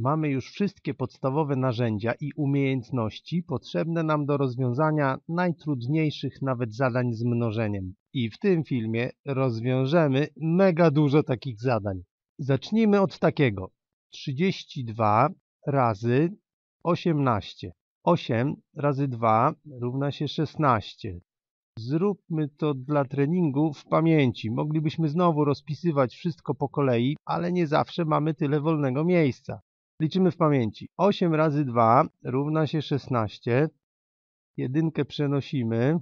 Mamy już wszystkie podstawowe narzędzia i umiejętności potrzebne nam do rozwiązania najtrudniejszych nawet zadań z mnożeniem. I w tym filmie rozwiążemy mega dużo takich zadań. Zacznijmy od takiego. 32 razy 18. 8 razy 2 równa się 16. Zróbmy to dla treningu w pamięci. Moglibyśmy znowu rozpisywać wszystko po kolei, ale nie zawsze mamy tyle wolnego miejsca. Liczymy w pamięci. 8 razy 2 równa się 16. Jedynkę przenosimy.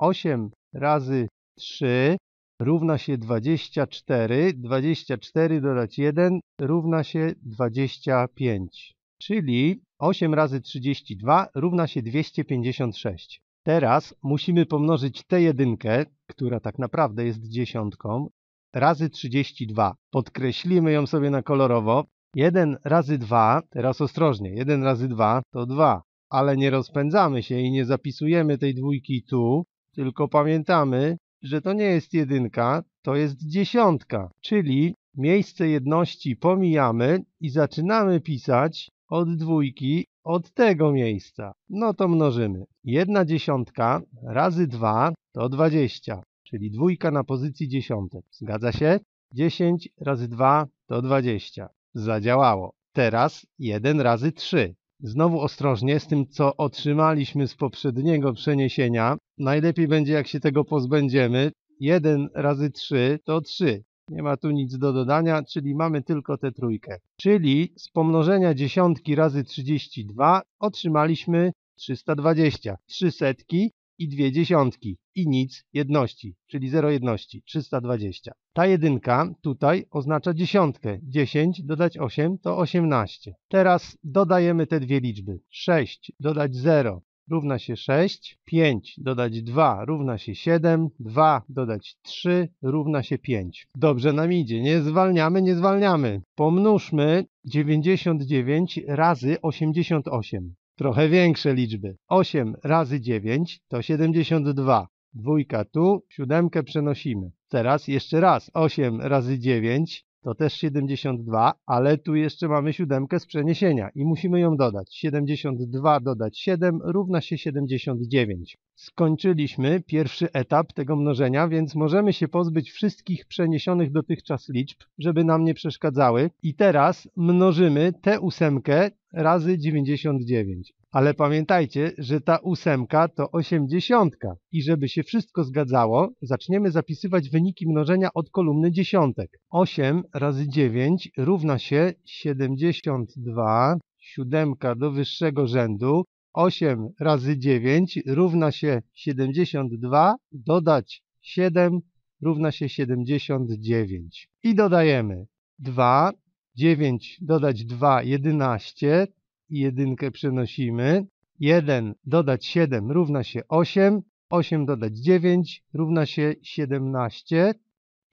8 razy 3 równa się 24. 24 dodać 1 równa się 25. Czyli 8 razy 32 równa się 256. Teraz musimy pomnożyć tę jedynkę, która tak naprawdę jest dziesiątką, razy 32. Podkreślimy ją sobie na kolorowo. 1 razy 2, teraz ostrożnie, 1 razy 2 to 2, ale nie rozpędzamy się i nie zapisujemy tej dwójki tu, tylko pamiętamy, że to nie jest jedynka, to jest dziesiątka, czyli miejsce jedności pomijamy i zaczynamy pisać od dwójki od tego miejsca. No to mnożymy. 1 dziesiątka razy 2 to 20, czyli dwójka na pozycji dziesiątek. Zgadza się? 10 razy 2 to 20. Zadziałało. Teraz 1 razy 3. Znowu ostrożnie z tym, co otrzymaliśmy z poprzedniego przeniesienia. Najlepiej będzie, jak się tego pozbędziemy. 1 razy 3 to 3. Nie ma tu nic do dodania, czyli mamy tylko tę trójkę. Czyli z pomnożenia dziesiątki razy 32 otrzymaliśmy 320. 3 setki i 2 dziesiątki i nic jedności, czyli 0 jedności, 320. Ta jedynka tutaj oznacza dziesiątkę. 10 dodać 8 to 18. Teraz dodajemy te dwie liczby. 6 dodać 0 równa się 6, 5 dodać 2 równa się 7, 2 dodać 3 równa się 5. Dobrze nam idzie, nie zwalniamy, nie zwalniamy. Pomnóżmy 99 razy 88. Trochę większe liczby. 8 razy 9 to 72 dwójka tu, siódemkę przenosimy. Teraz jeszcze raz, 8 razy 9 to też 72, ale tu jeszcze mamy siódemkę z przeniesienia i musimy ją dodać. 72 dodać 7 równa się 79. Skończyliśmy pierwszy etap tego mnożenia, więc możemy się pozbyć wszystkich przeniesionych dotychczas liczb, żeby nam nie przeszkadzały. I teraz mnożymy tę ósemkę razy 99. Ale pamiętajcie, że ta ósemka to osiemdziesiątka i żeby się wszystko zgadzało, zaczniemy zapisywać wyniki mnożenia od kolumny dziesiątek. 8 razy 9 równa się 72, siódemka do wyższego rzędu. 8 razy 9 równa się 72, dodać 7 równa się 79. I dodajemy 2, 9 dodać 2, 11, i jedynkę przenosimy. 1 dodać 7 równa się 8, 8 dodać 9 równa się 17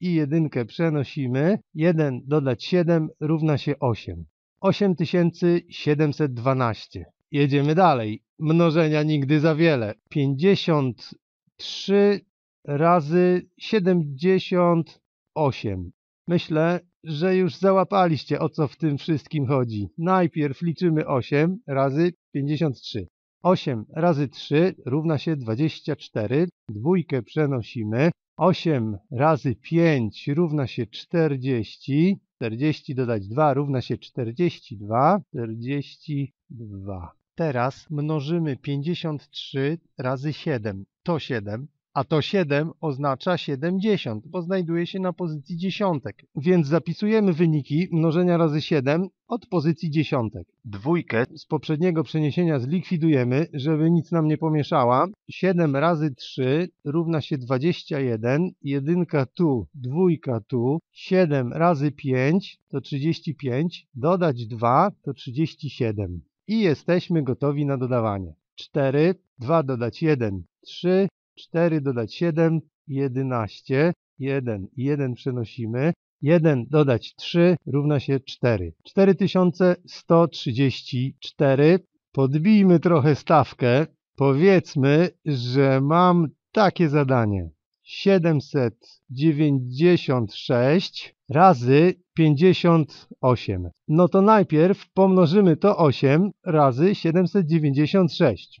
i jedynkę przenosimy. 1 dodać 7 równa się 8. 8712. Jedziemy dalej. Mnożenia nigdy za wiele. 53 razy 78. Myślę, że już załapaliście, o co w tym wszystkim chodzi. Najpierw liczymy 8 razy 53. 8 razy 3 równa się 24. Dwójkę przenosimy. 8 razy 5 równa się 40. 40 dodać 2 równa się 42. 42. Teraz mnożymy 53 razy 7. To 7 a to 7 oznacza 70, bo znajduje się na pozycji dziesiątek. Więc zapisujemy wyniki mnożenia razy 7 od pozycji dziesiątek. Dwójkę z poprzedniego przeniesienia zlikwidujemy, żeby nic nam nie pomieszała. 7 razy 3 równa się 21, jedynka tu, dwójka tu, 7 razy 5 to 35, dodać 2 to 37. I jesteśmy gotowi na dodawanie. 4, 2 dodać 1, 3, 4 dodać 7, 11. 1, 1 przenosimy. 1 dodać 3 równa się 4. 4134. Podbijmy trochę stawkę. Powiedzmy, że mam takie zadanie. 796 razy 58. No to najpierw pomnożymy to 8 razy 796.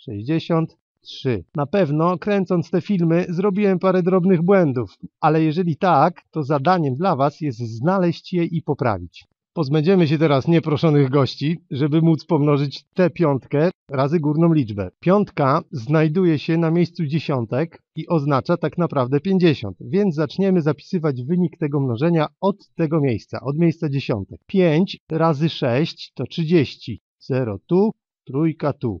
63. Na pewno, kręcąc te filmy, zrobiłem parę drobnych błędów, ale jeżeli tak, to zadaniem dla Was jest znaleźć je i poprawić. Pozbędziemy się teraz nieproszonych gości, żeby móc pomnożyć tę piątkę razy górną liczbę. Piątka znajduje się na miejscu dziesiątek i oznacza tak naprawdę 50, więc zaczniemy zapisywać wynik tego mnożenia od tego miejsca, od miejsca dziesiątek. 5 razy 6 to 30. 0 tu, trójka tu.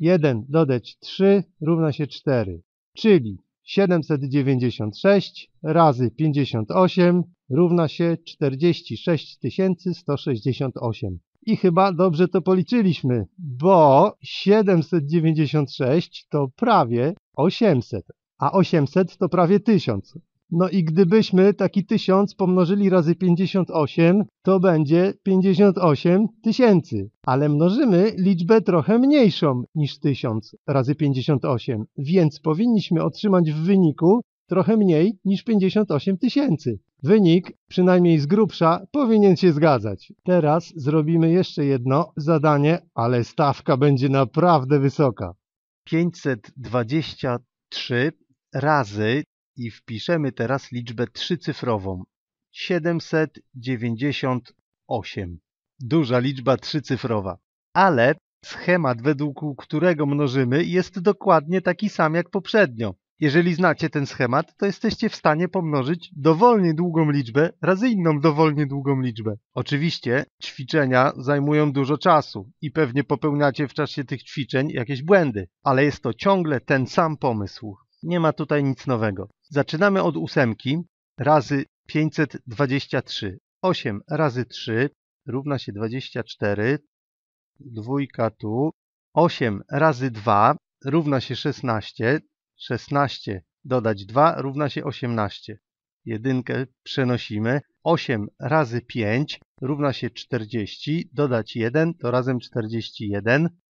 1 dodać 3 równa się 4, czyli 796 razy 58 równa się 46 168. I chyba dobrze to policzyliśmy, bo 796 to prawie 800, a 800 to prawie 1000. No i gdybyśmy taki 1000 pomnożyli razy 58, to będzie 58 tysięcy. Ale mnożymy liczbę trochę mniejszą niż 1000 razy 58, więc powinniśmy otrzymać w wyniku trochę mniej niż 58 tysięcy. Wynik, przynajmniej z grubsza, powinien się zgadzać. Teraz zrobimy jeszcze jedno zadanie, ale stawka będzie naprawdę wysoka. 523 razy i wpiszemy teraz liczbę trzycyfrową. 798. Duża liczba trzycyfrowa. Ale schemat, według którego mnożymy, jest dokładnie taki sam jak poprzednio. Jeżeli znacie ten schemat, to jesteście w stanie pomnożyć dowolnie długą liczbę razy inną dowolnie długą liczbę. Oczywiście ćwiczenia zajmują dużo czasu i pewnie popełniacie w czasie tych ćwiczeń jakieś błędy, ale jest to ciągle ten sam pomysł. Nie ma tutaj nic nowego. Zaczynamy od ósemki razy 523. 8 razy 3 równa się 24. Dwójka tu. 8 razy 2 równa się 16. 16 dodać 2 równa się 18. Jedynkę przenosimy. 8 razy 5 równa się 40. Dodać 1 to razem 41.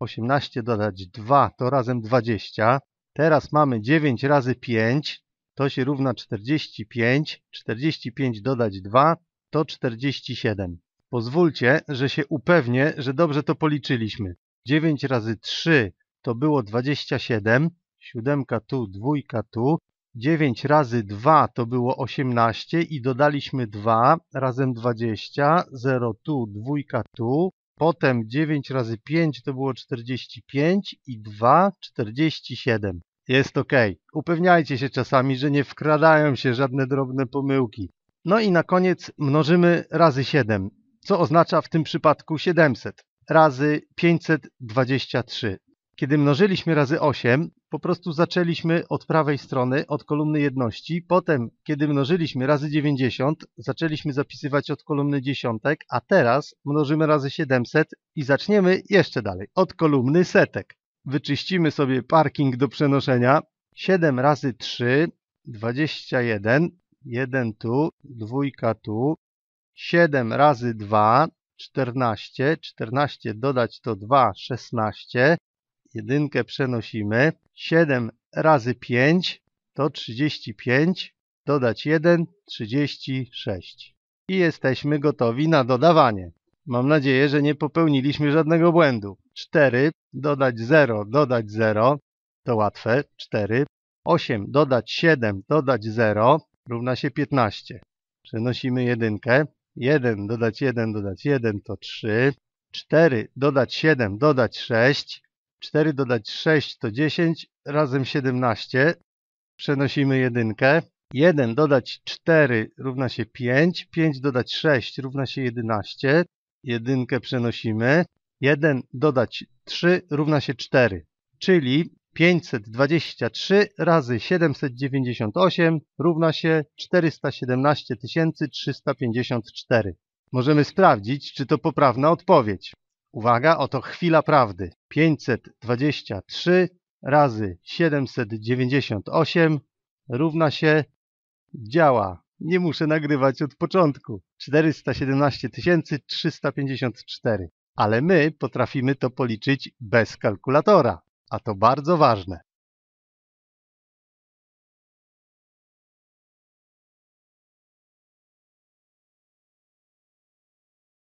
18 dodać 2 to razem 20. Teraz mamy 9 razy 5, to się równa 45. 45 dodać 2 to 47. Pozwólcie, że się upewnię, że dobrze to policzyliśmy. 9 razy 3 to było 27, 7 tu, dwójka tu. 9 razy 2 to było 18 i dodaliśmy 2 razem 20, 0 tu, dwójka tu, Potem 9 razy 5 to było 45 i 2, 47. Jest ok. Upewniajcie się czasami, że nie wkradają się żadne drobne pomyłki. No i na koniec mnożymy razy 7, co oznacza w tym przypadku 700 razy 523. Kiedy mnożyliśmy razy 8, po prostu zaczęliśmy od prawej strony, od kolumny jedności. Potem, kiedy mnożyliśmy razy 90, zaczęliśmy zapisywać od kolumny dziesiątek, a teraz mnożymy razy 700 i zaczniemy jeszcze dalej, od kolumny setek. Wyczyścimy sobie parking do przenoszenia. 7 razy 3, 21, 1 tu, 2 tu, 7 razy 2, 14, 14 dodać to 2, 16, jedynkę przenosimy. 7 razy 5 to 35, dodać 1, 36. I jesteśmy gotowi na dodawanie. Mam nadzieję, że nie popełniliśmy żadnego błędu. 4 dodać 0, dodać 0 to łatwe. 4. 8 dodać 7, dodać 0 równa się 15. Przenosimy jedynkę. 1 dodać 1 dodać 1 to 3. 4 dodać 7 dodać 6 4 dodać 6 to 10, razem 17. Przenosimy jedynkę. 1 dodać 4 równa się 5, 5 dodać 6 równa się 11. Jedynkę przenosimy. 1 dodać 3 równa się 4, czyli 523 razy 798 równa się 417 354. Możemy sprawdzić, czy to poprawna odpowiedź. Uwaga, oto chwila prawdy. 523 razy 798 równa się działa. Nie muszę nagrywać od początku. 417 354. Ale my potrafimy to policzyć bez kalkulatora, a to bardzo ważne.